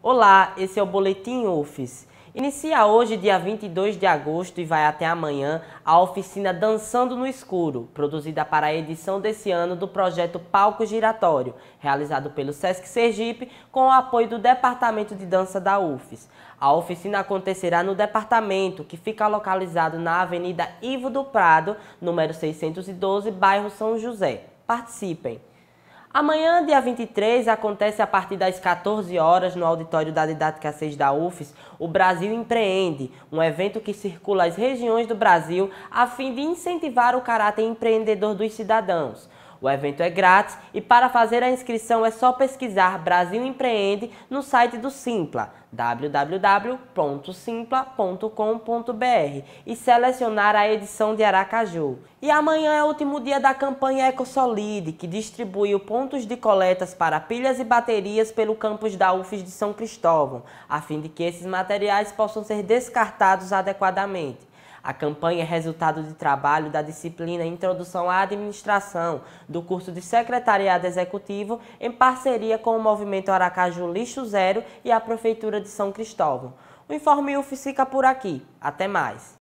Olá, esse é o Boletim UFES. Inicia hoje, dia 22 de agosto, e vai até amanhã, a oficina Dançando no Escuro, produzida para a edição desse ano do projeto Palco Giratório, realizado pelo Sesc Sergipe com o apoio do Departamento de Dança da UFES. A oficina acontecerá no departamento, que fica localizado na Avenida Ivo do Prado, número 612, bairro São José. Participem! Amanhã, dia 23, acontece a partir das 14 horas no auditório da Didática 6 da UFES, o Brasil Empreende, um evento que circula as regiões do Brasil a fim de incentivar o caráter empreendedor dos cidadãos. O evento é grátis e para fazer a inscrição é só pesquisar Brasil Empreende no site do Simpla, www.simpla.com.br e selecionar a edição de Aracaju. E amanhã é o último dia da campanha EcoSolide, que distribuiu pontos de coletas para pilhas e baterias pelo campus da UFES de São Cristóvão, a fim de que esses materiais possam ser descartados adequadamente. A campanha é resultado de trabalho da disciplina Introdução à Administração, do curso de Secretariado Executivo, em parceria com o Movimento Aracaju Lixo Zero e a Prefeitura de São Cristóvão. O Informe UF fica por aqui. Até mais!